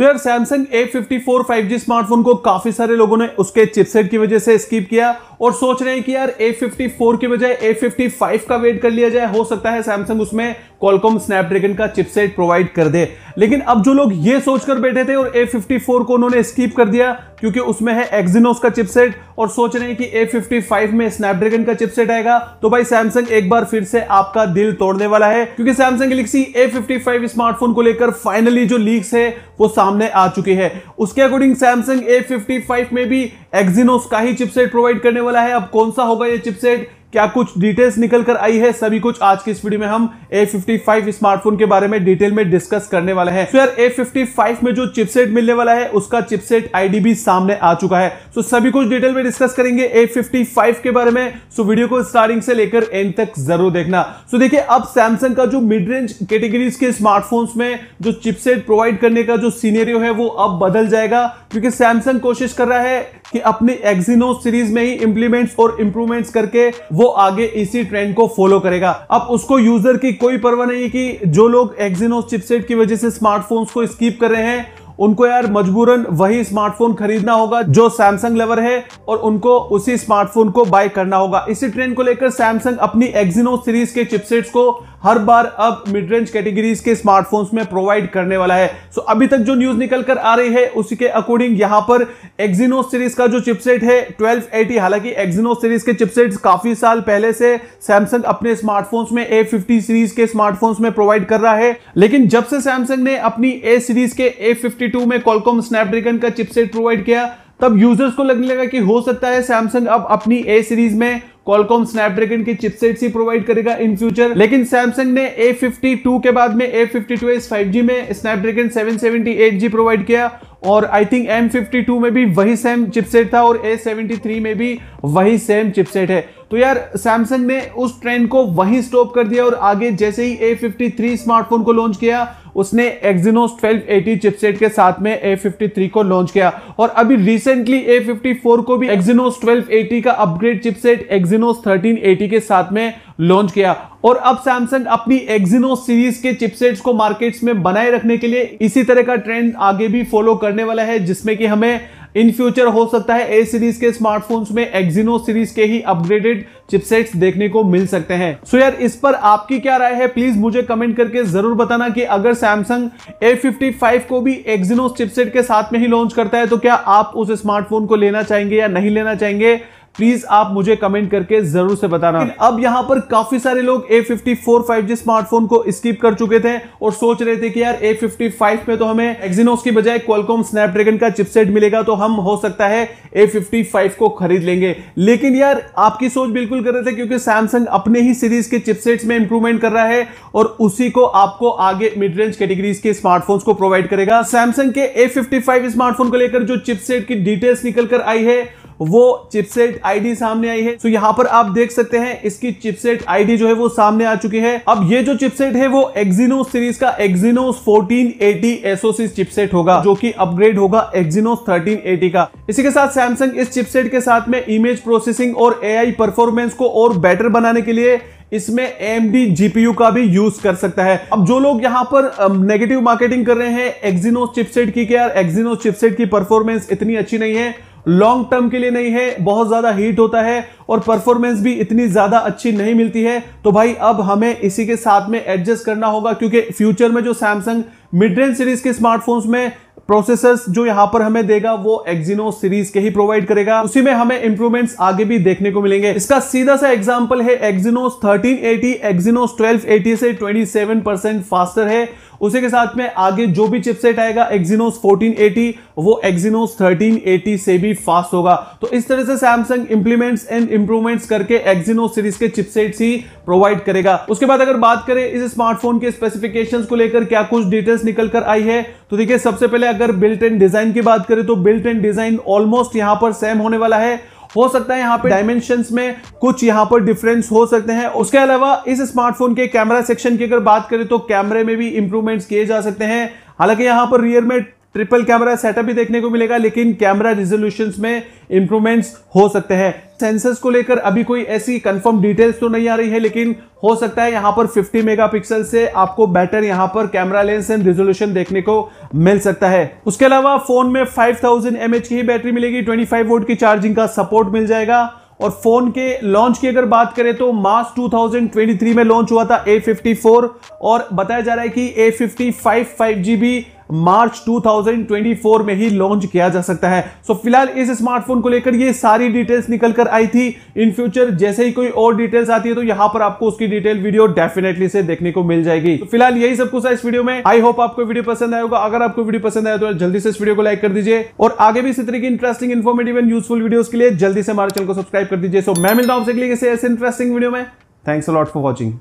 तो यार Samsung A fifty four smartphone को काफी सारे लोगों ने उसके चिपसेट की वजह से स्किप किया और सोच रहे हैं कि यार A54 के बजाय A55 का वेट कर लिया जाए हो सकता है सैमसंग उसमें कॉलकॉम स्नैपड्रैगन का चिपसेट प्रोवाइड कर दे लेकिन अब जो लोग ये सोचकर बैठे थे और A54 को उन्होंने स्कीप कर दिया क्योंकि उसमें है एक्जिनोस का चिपसेट और सोच रहे हैं कि A55 में स्नैपड्रैगन का चिपसेट आएगा तो भाई सैमसंग एक बार फिर से आपका दिल तोड़ने वाला है क्योंकि सैमसंग गैलेक्सी A55 स्मार्टफोन को लेकर फाइनली जो लीक्स है वो सामने आ चुकी है उसके अकॉर्डिंग सैमसंग A55 में भी एक्जिनोस का ही चिपसेट प्रोवाइड करने वाला है अब कौन सा होगा ये चिपसेट क्या कुछ डिटेल्स निकल कर आई है सभी कुछ आज की इस वीडियो में हम A55 स्मार्टफोन के बारे में डिटेल में डिस्कस करने वाले हैं तो यार A55 में जो चिपसेट मिलने वाला है उसका चिपसेट आईडी भी सामने आ चुका है तो सभी कुछ डिटेल में डिस्कस करेंगे A55 के बारे में सो वीडियो को स्टार्टिंग से लेकर एंड तक जरूर देखना सो देखिये अब सैमसंग का जो मिड रेंज कैटेगरीज के स्मार्टफोन में जो चिपसेट प्रोवाइड करने का जो सीनेरियो है वो अब बदल जाएगा क्योंकि सैमसंग कोशिश कर रहा है कि अपनी एक्सिनो सीरीज में ही इंप्लीमेंट्स और इंप्रूवमेंट्स करके वो आगे इसी ट्रेंड को फॉलो करेगा अब उसको यूजर की कोई परवाह नहीं कि जो लोग एक्सिनो चिपसेट की वजह से स्मार्टफोन्स को स्कीप कर रहे हैं उनको यार मजबूरन वही स्मार्टफोन खरीदना होगा जो सैमसंग लेवर है और उनको उसी स्मार्टफोन को बाय करना होगा इसी ट्रेंड को लेकर सैमसंग अपनी एक्सिनो सीरीज के चिपसेट्स को हर बार अब मिड रेंज कैटेगरीज के स्मार्टफोन्स में प्रोवाइड करने वाला है सो अभी तक जो न्यूज निकल कर आ रही है उसी के अकॉर्डिंग यहां पर एक्जीनोस सीरीज का जो चिपसेट है 1280 हालांकि एक्जीनोस सीरीज के चिपसेट काफी साल पहले से सैमसंग अपने स्मार्टफोन्स में ए सीरीज के स्मार्टफोन्स में प्रोवाइड कर रहा है लेकिन जब से सैमसंग ने अपनी ए सीरीज के ए में कॉलकॉम स्नैपड्रैगन का चिपसेट प्रोवाइड किया तब यूजर्स को लगने लगा कि हो सकता है सैमसंग अब अपनी ए सीरीज में कॉलकॉम स्नैपड्रैगन की चिपसेट्स ही प्रोवाइड करेगा इन फ्यूचर लेकिन सैमसंग ने ए के बाद में ए 5G में स्नैपड्रैगन सेवन प्रोवाइड किया और आई थिंक M52 में भी वही सेम चिपसेट था और A73 में भी वही सेम चिपसेट है तो यार सैमसंग ने उस ट्रेंड को वहीं स्टॉप कर दिया और आगे जैसे ही A53 स्मार्टफोन को लॉन्च किया उसने एक्जिनोस 1280 चिपसेट के साथ में A53 को लॉन्च किया और अभी रिसेंटली A54 को भी एक्जिनोस 1280 का अपग्रेड चिपसेट एक्जिनोस 1380 के साथ में लॉन्च किया और अब सैमसंग अपनी एक्जिनो सीरीज के चिपसेट्स को मार्केट्स में बनाए रखने के लिए इसी तरह का ट्रेंड आगे भी फॉलो करने वाला है जिसमें कि हमें इन फ्यूचर हो सकता है ए सीरीज के स्मार्टफोन्स में एक्जिनो सीरीज के ही अपग्रेडेड चिपसेट्स देखने को मिल सकते हैं सो so यार इस पर आपकी क्या राय है प्लीज मुझे कमेंट करके जरूर बताना कि अगर सैमसंग ए को भी एक्जिनो चिपसेट के साथ में ही लॉन्च करता है तो क्या आप उस स्मार्टफोन को लेना चाहेंगे या नहीं लेना चाहेंगे प्लीज आप मुझे कमेंट करके जरूर से बताना अब यहां पर काफी सारे लोग A fifty four five G smartphone को स्किप कर चुके थे और सोच रहे थे कि यार ए फिफ्टी फाइव में तो हमें एक्जीनोस की बजाय क्वालकॉम स्नैपड्रैगन का चिपसेट मिलेगा तो हम हो सकता है ए फिफ्टी फाइव को खरीद लेंगे लेकिन यार आपकी सोच बिल्कुल गलत है क्योंकि सैमसंग अपने ही सीरीज के चिपसेट्स में इंप्रूवमेंट कर रहा है और उसी को आपको आगे मिड रेंज कैटेगरीज के स्मार्टफोन्स को प्रोवाइड करेगा सैमसंग के ए फिफ्टी फाइव स्मार्टफोन को लेकर जो चिपसेट की डिटेल्स निकल कर आई है वो चिपसेट आईडी सामने आई है तो यहाँ पर आप देख सकते हैं इसकी चिपसेट आईडी जो है वो सामने आ चुकी है अब ये जो चिपसेट है वो एक्जीनोस सीरीज का एक्जीनोस 1480 एसओसी चिपसेट होगा जो कि अपग्रेड होगा एक्जीनोस 1380 का इसी के साथ सैमसंग इस चिपसेट के साथ में इमेज प्रोसेसिंग और आई परफॉर्मेंस को और बेटर बनाने के लिए इसमें AMD GPU का भी यूज कर सकता है अब जो लोग यहाँ पर नेगेटिव मार्केटिंग कर रहे हैं एक्जीनोस चिपसेट की क्या यार एक्जीनोस चिपसेट की परफॉर्मेंस इतनी अच्छी नहीं है लॉन्ग टर्म के लिए नहीं है बहुत ज़्यादा हीट होता है और परफॉर्मेंस भी इतनी ज़्यादा अच्छी नहीं मिलती है तो भाई अब हमें इसी के साथ में एडजस्ट करना होगा क्योंकि फ्यूचर में जो सैमसंग मिड रेंज सीरीज के स्मार्टफोन्स में प्रोसेसर्स जो यहां पर हमें देगा वो एक्जिनो सीरीज के ही प्रोवाइड करेगा उसी में हमें इंप्रूवमेंट्स आगे भी देखने को मिलेंगे इसका सीधा सा एग्जांपल है एक्जिनोस 1380 एक्जिनोस 1280 से 27 परसेंट फास्टर है उसी के साथ में आगे जो भी चिपसेट आएगा एक्जीनोस 1480 वो एक्जीनोस 1380 से भी फास्ट होगा तो इस तरह से सैमसंग इंप्लीमेंट्स एंड इंप्रूवमेंट्स करके एक्जीनोस सीरीज के चिपसेट्स ही प्रोवाइड करेगा उसके बाद अगर बात करें इस स्मार्टफोन के स्पेसिफिकेशंस को लेकर क्या कुछ डिटेल्स निकल कर आई है तो देखिए सबसे पहले अगर बिल्ट एंड डिजाइन की बात करें तो बिल्ट एंड डिजाइन ऑलमोस्ट यहां पर सेम होने वाला है हो सकता है यहाँ पे डायमेंशन में कुछ यहाँ पर डिफरेंस हो सकते हैं उसके अलावा इस स्मार्टफोन के कैमरा सेक्शन की अगर बात करें तो कैमरे में भी इंप्रूवमेंट किए जा सकते हैं हालांकि यहाँ पर रियर में ट्रिपल कैमरा सेटअप भी देखने को मिलेगा लेकिन कैमरा रिजोल्यूशन में इंप्रूवमेंट्स हो सकते हैं सेंसर्स को लेकर अभी कोई ऐसी कंफर्म डिटेल्स तो नहीं आ रही है लेकिन हो सकता है यहाँ पर 50 मेगापिक्सल से आपको बेटर यहाँ पर कैमरा लेंस एंड रिजोल्यूशन देखने को मिल सकता है उसके अलावा फोन में 5000 थाउजेंड की ही बैटरी मिलेगी 25 वोट की चार्जिंग का सपोर्ट मिल जाएगा और फोन के लॉन्च की अगर बात करें तो मार्च 2023 में लॉन्च हुआ था A54 और बताया जा रहा है कि A55 भी मार्च 2024 में ही लॉन्च किया जा सकता है सो so, फिलहाल इस स्मार्टफोन को लेकर ये सारी डिटेल्स निकल कर आई थी इन फ्यूचर जैसे ही कोई और डिटेल्स आती है तो यहाँ पर आपको उसकी डिटेल वीडियो डेफिनेटली से देखने को मिल जाएगी तो फिलहाल यही सब कुछ है इस वीडियो में आई होप आपको वीडियो पसंद आएगा अगर आपको वीडियो पसंद आया तो जल्दी से इस वीडियो को लाइक कर दीजिए और आगे भी इसी तरह की interesting informative and useful video के लिए जल्दी से हमारे चैनल को सब्सक्राइब कर दीजिए सो मैं मिलता हूँ आपसे इंटरेस्टिंग वीडियो में थैंक्स अलॉट फॉर वॉचिंग